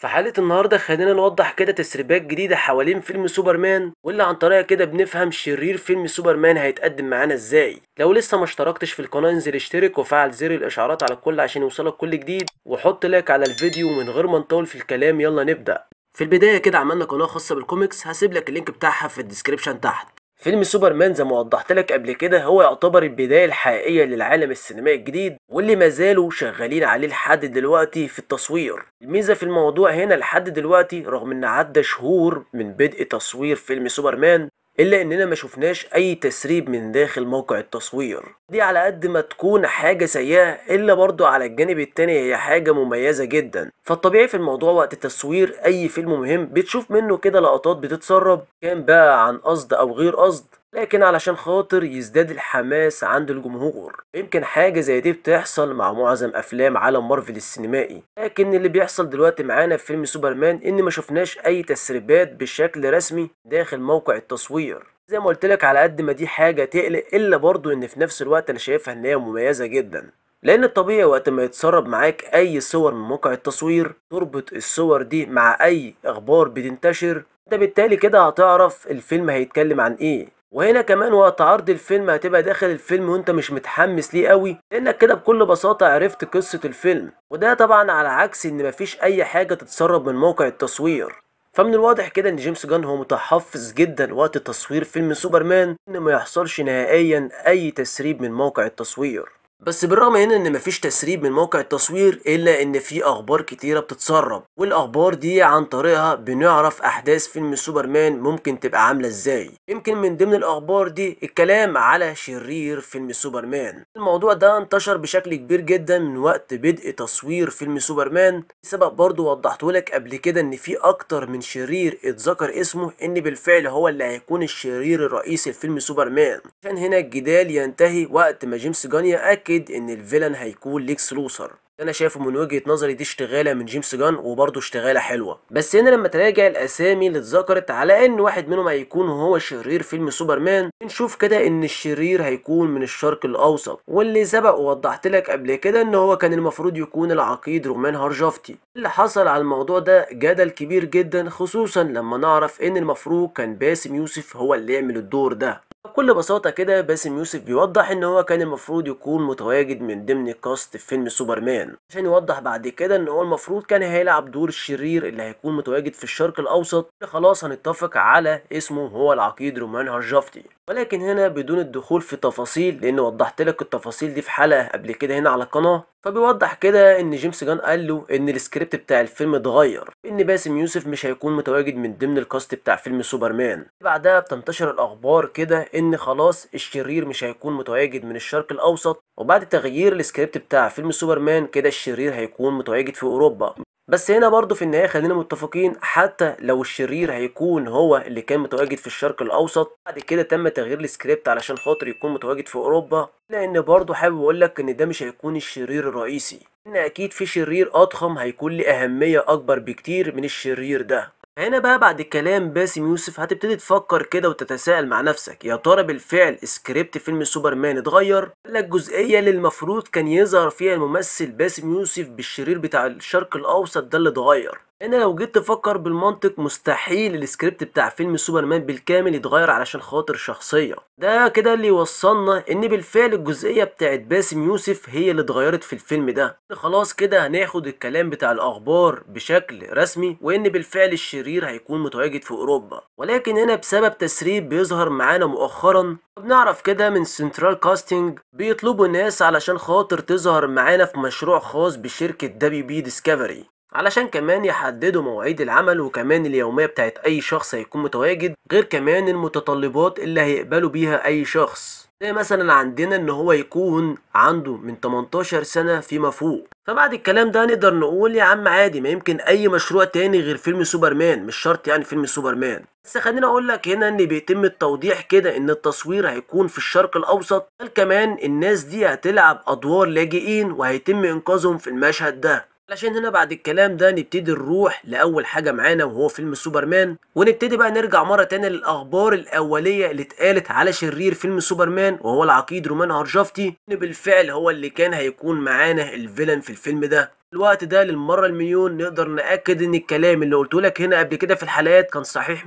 في حلقة النهاردة خلينا نوضح كده تسريبات جديدة حوالين فيلم سوبرمان واللي عن طريقها كده بنفهم شرير فيلم سوبرمان هيتقدم معانا ازاي لو لسه ما اشتركتش في القناة انزل اشترك وفعل زر الاشعارات على الكل عشان يوصلك كل جديد وحط لايك على الفيديو من غير ما نطول في الكلام يلا نبدأ في البداية كده عملنا قناة خاصة بالكوميكس هسيب لك اللينك بتاعها في الديسكريبشن تحت فيلم سوبرمان زي ما وضحت لك قبل كده هو يعتبر البداية الحقيقية للعالم السينمائي الجديد واللي ما زالوا شغالين عليه لحد دلوقتي في التصوير الميزة في الموضوع هنا لحد دلوقتي رغم ان عدى شهور من بدء تصوير فيلم سوبرمان الا اننا ما شفناش اي تسريب من داخل موقع التصوير دي على قد ما تكون حاجه سيئه الا برضو على الجانب التاني هي حاجه مميزه جدا فالطبيعي في الموضوع وقت تصوير اي فيلم مهم بتشوف منه كده لقطات بتتسرب كان بقى عن قصد او غير قصد لكن علشان خاطر يزداد الحماس عند الجمهور يمكن حاجة زي دي بتحصل مع معظم أفلام عالم مارفل السينمائي لكن اللي بيحصل دلوقتي معانا في فيلم سوبرمان إن ما شفناش أي تسريبات بشكل رسمي داخل موقع التصوير زي ما قلت لك على قد ما دي حاجه تقلق الا برضو ان في نفس الوقت انا شايفها ان هي مميزه جدا لان الطبيعي وقت ما يتسرب معاك اي صور من موقع التصوير تربط الصور دي مع اي اخبار بتنتشر انت بالتالي كده هتعرف الفيلم هيتكلم عن ايه وهنا كمان وقت عرض الفيلم هتبقى داخل الفيلم وانت مش متحمس ليه قوي لانك كده بكل بساطة عرفت قصة الفيلم وده طبعا على عكس ان مفيش اي حاجة تتسرب من موقع التصوير فمن الواضح كده ان جيمس جان هو متحفظ جدا وقت تصوير فيلم سوبرمان ان ما يحصلش نهائيا اي تسريب من موقع التصوير بس بالرغم هنا ان مفيش تسريب من موقع التصوير الا ان في اخبار كتيره بتتسرب والاخبار دي عن طريقها بنعرف احداث فيلم سوبرمان ممكن تبقى عامله ازاي يمكن من ضمن الاخبار دي الكلام على شرير فيلم سوبرمان الموضوع ده انتشر بشكل كبير جدا من وقت بدء تصوير فيلم سوبرمان سبب برضو وضحته لك قبل كده ان في اكتر من شرير اتذكر اسمه ان بالفعل هو اللي هيكون الشرير الرئيسي لفيلم سوبرمان عشان هنا الجدال ينتهي وقت ما جيمس جان يأكد ان الفيلن هيكون ليكس لوثر انا شايفه من وجهه نظري دي اشتغاله من جيمس جان وبرده اشتغاله حلوه بس هنا لما تراجع الاسامي اللي اتذكرت على ان واحد منهم هيكون هو شرير فيلم سوبرمان نشوف كده ان الشرير هيكون من الشرق الاوسط واللي سبق ووضحت لك قبل كده ان هو كان المفروض يكون العقيد رومان هارجافتي اللي حصل على الموضوع ده جدل كبير جدا خصوصا لما نعرف ان المفروض كان باسم يوسف هو اللي يعمل الدور ده بكل بساطة كده باسم يوسف بيوضح ان هو كان المفروض يكون متواجد من ضمن كاست في فيلم سوبرمان عشان يوضح بعد كده ان هو المفروض كان هيلعب دور الشرير اللي هيكون متواجد في الشرق الاوسط اللي خلاص هنتفق على اسمه هو العقيد رومان هرجفتي ولكن هنا بدون الدخول في تفاصيل لان وضحت لك التفاصيل دي في حلقة قبل كده هنا على القناة فبيوضح كده ان جيمس جان قال له ان السكريبت بتاع الفيلم اتغير ان باسم يوسف مش هيكون متواجد من ضمن الكاست بتاع فيلم سوبرمان بعدها بتنتشر الاخبار كده ان خلاص الشرير مش هيكون متواجد من الشرق الاوسط وبعد تغيير السكريبت بتاع فيلم سوبرمان كده الشرير هيكون متواجد في اوروبا بس هنا برضو في النهاية خلينا متفقين حتى لو الشرير هيكون هو اللي كان متواجد في الشرق الأوسط بعد كده تم تغيير السكريبت علشان خاطر يكون متواجد في أوروبا لأن برضو حابب أقولك إن ده مش هيكون الشرير الرئيسي إن أكيد في شرير أضخم هيكون له أهمية أكبر بكتير من الشرير ده هنا بقى بعد كلام باسم يوسف هتبتدي تفكر كده وتتساءل مع نفسك يا ترى بالفعل سكريبت فيلم سوبرمان اتغير ولا الجزئيه اللي المفروض كان يظهر فيها الممثل باسم يوسف بالشرير بتاع الشرق الاوسط ده اللي اتغير انا لو جيت تفكر بالمنطق مستحيل السكريبت بتاع فيلم سوبرمان بالكامل يتغير علشان خاطر شخصيه ده كده اللي وصلنا ان بالفعل الجزئيه بتاعت باسم يوسف هي اللي اتغيرت في الفيلم ده خلاص كده هناخد الكلام بتاع الاخبار بشكل رسمي وان بالفعل الشرير هيكون متواجد في اوروبا ولكن هنا بسبب تسريب بيظهر معانا مؤخرا بنعرف كده من سنترال كاستنج بيطلبوا ناس علشان خاطر تظهر معانا في مشروع خاص بشركه دبي بي ديسكفري علشان كمان يحددوا مواعيد العمل وكمان اليومية بتاعت أي شخص هيكون متواجد غير كمان المتطلبات اللي هيقبلوا بيها أي شخص زي مثلا عندنا ان هو يكون عنده من 18 سنة فيما فوق فبعد الكلام ده نقدر نقول يا عم عادي ما يمكن اي مشروع تاني غير فيلم سوبرمان مش شرط يعني فيلم سوبرمان بس خليني اقول لك هنا ان بيتم التوضيح كده ان التصوير هيكون في الشرق الاوسط بل كمان الناس دي هتلعب ادوار لاجئين وهيتم انقاذهم في المشهد ده علشان هنا بعد الكلام ده نبتدي نروح لأول حاجة معانا وهو فيلم سوبرمان ونبتدي بقى نرجع مرة تانية للأخبار الأولية اللي اتقالت على شرير فيلم سوبرمان وهو العقيد رومان هرجفتي إن بالفعل هو اللي كان هيكون معانا الفيلن في الفيلم ده الوقت ده للمرة المليون نقدر نأكد إن الكلام اللي قلته لك هنا قبل كده في الحلقات كان صحيح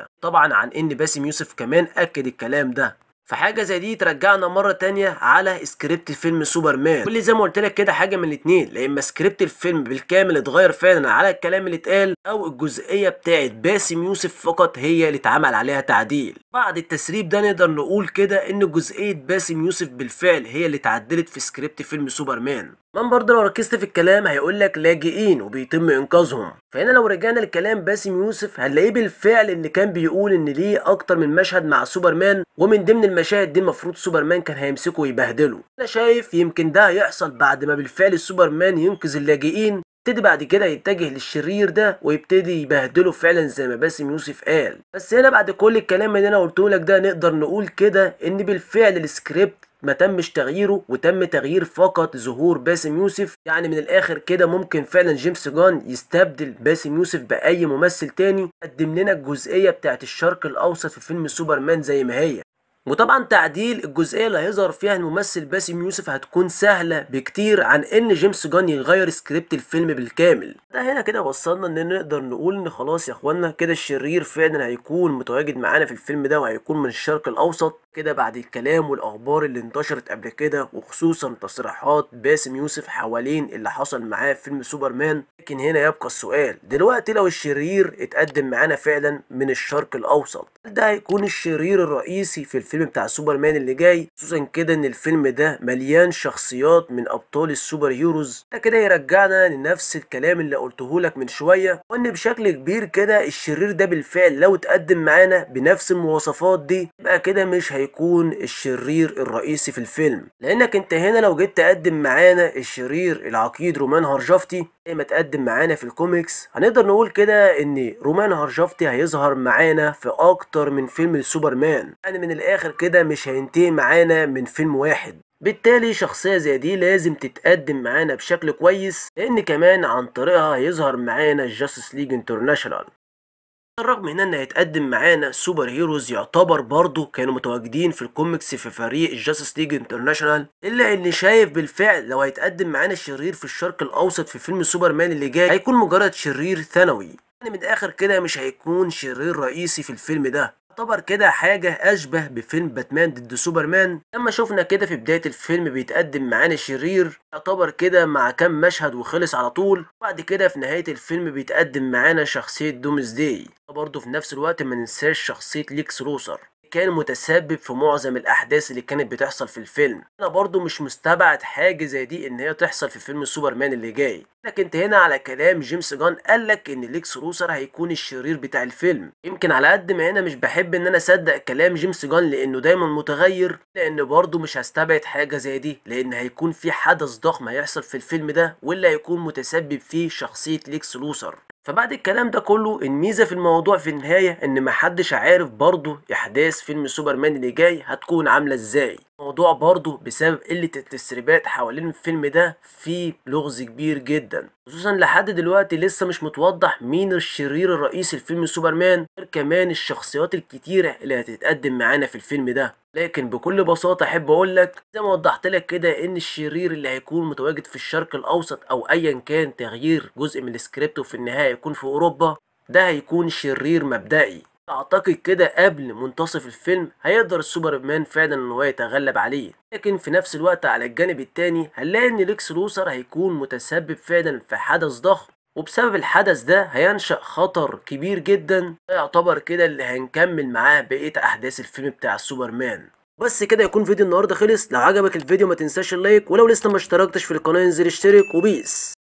100% طبعا عن إن باسم يوسف كمان أكد الكلام ده فحاجه زي دي ترجعنا مره تانية على سكريبت فيلم سوبرمان واللي زي ما قلت لك كده حاجه من الاتنين لا اما سكريبت الفيلم بالكامل اتغير فعلا على الكلام اللي اتقال او الجزئيه بتاعت باسم يوسف فقط هي اللي اتعمل عليها تعديل بعد التسريب ده نقدر نقول كده ان جزئيه باسم يوسف بالفعل هي اللي اتعدلت في سكريبت فيلم سوبرمان من برضه لو ركزت في الكلام هيقول لك لاجئين وبيتم انقاذهم فهنا لو رجعنا لكلام باسم يوسف هنلاقيه بالفعل ان كان بيقول ان ليه اكتر من مشهد مع سوبرمان ومن ضمن المشاهد دي المفروض سوبرمان كان هيمسكه ويبهدله انا شايف يمكن ده هيحصل بعد ما بالفعل سوبرمان ينقذ اللاجئين يبتدي بعد كده يتجه للشرير ده ويبتدي يبهدله فعلا زي ما باسم يوسف قال بس هنا بعد كل الكلام اللي انا قلته لك ده نقدر نقول كده ان بالفعل السكريبت ما تمش تغييره وتم تغيير فقط ظهور باسم يوسف يعني من الاخر كده ممكن فعلا جيمس جان يستبدل باسم يوسف باي ممثل تاني قدم لنا الجزئيه بتاعت الشرق الاوسط في فيلم سوبرمان زي ما هي وطبعا تعديل الجزئيه اللي هيظهر فيها الممثل باسم يوسف هتكون سهله بكتير عن ان جيمس جان يغير سكريبت الفيلم بالكامل ده هنا كده وصلنا ان نقدر نقول ان خلاص يا اخوانا كده الشرير فعلا هيكون متواجد معانا في الفيلم ده وهيكون من الشرق الاوسط كده بعد الكلام والاخبار اللي انتشرت قبل كده وخصوصا تصريحات باسم يوسف حوالين اللي حصل معاه في فيلم سوبرمان لكن هنا يبقى السؤال دلوقتي لو الشرير اتقدم معانا فعلا من الشرق الاوسط ده هيكون الشرير الرئيسي في الفيلم الفيلم بتاع سوبرمان اللي جاي خصوصا كده ان الفيلم ده مليان شخصيات من ابطال السوبر هيروز ده كده يرجعنا لنفس الكلام اللي قلته لك من شويه وان بشكل كبير كده الشرير ده بالفعل لو اتقدم معانا بنفس المواصفات دي يبقى كده مش هيكون الشرير الرئيسي في الفيلم لانك انت هنا لو جيت تقدم معانا الشرير العقيد رومان هرجفتي زي ايه ما تقدم معانا في الكوميكس هنقدر نقول كده ان رومان هرشفتي هيظهر معانا في اكتر من فيلم السوبرمان يعني من الاخر كده مش هينتهي معانا من فيلم واحد بالتالي شخصية زي دي لازم تتقدم معانا بشكل كويس لأن كمان عن طريقها هيظهر معانا الجاستس ليج انترناشونال الرغم من ان هيتقدم معانا سوبر هيروز يعتبر برضه كانوا متواجدين في الكوميكس في فريق الجاستس ليج انترناشونال الا ان شايف بالفعل لو هيتقدم معانا شرير في الشرق الاوسط في فيلم سوبرمان اللي جاي هيكون مجرد شرير ثانوي يعني من الاخر كده مش هيكون شرير رئيسي في الفيلم ده يعتبر كده حاجة أشبه بفيلم باتمان ضد سوبرمان لما شفنا كده في بداية الفيلم بيتقدم معانا شرير يعتبر كده مع كام مشهد وخلص على طول وبعد كده في نهاية الفيلم بيتقدم معانا شخصية دومز داي برضه في نفس الوقت ما ننساش شخصية ليكس روسر كان متسبب في معظم الاحداث اللي كانت بتحصل في الفيلم انا برضو مش مستبعد حاجه زي دي ان هي تحصل في فيلم سوبرمان اللي جاي لكن هنا على كلام جيمس جان قالك ان ليكس روسر هيكون الشرير بتاع الفيلم يمكن على قد ما انا مش بحب ان انا اصدق كلام جيمس جان لانه دايما متغير لان برضو مش هستبعد حاجه زي دي لان هيكون في حدث ضخم هيحصل في الفيلم ده واللي هيكون متسبب فيه شخصيه ليكس روسر فبعد الكلام ده كله الميزه في الموضوع في النهايه ان محدش عارف برضه احداث فيلم سوبرمان اللي جاي هتكون عامله ازاي الموضوع برضه بسبب قلة التسريبات حوالين الفيلم ده في لغز كبير جدا خصوصا لحد دلوقتي لسه مش متوضح مين الشرير الرئيسي لفيلم سوبرمان غير كمان الشخصيات الكتيرة اللي هتتقدم معانا في الفيلم ده لكن بكل بساطة احب اقول لك زي ما وضحت لك كده ان الشرير اللي هيكون متواجد في الشرق الاوسط او ايا كان تغيير جزء من السكريبت وفي النهاية يكون في اوروبا ده هيكون شرير مبدئي اعتقد كده قبل منتصف الفيلم هيقدر السوبر مان فعلا ان هو يتغلب عليه لكن في نفس الوقت على الجانب الثاني هنلاقي ان ليكس لوثر هيكون متسبب فعلا في حدث ضخم وبسبب الحدث ده هينشأ خطر كبير جدا يعتبر كده اللي هنكمل معاه بقية أحداث الفيلم بتاع السوبر مان بس كده يكون فيديو النهارده خلص لو عجبك الفيديو ما تنساش اللايك ولو لسه ما اشتركتش في القناة انزل اشترك وبيس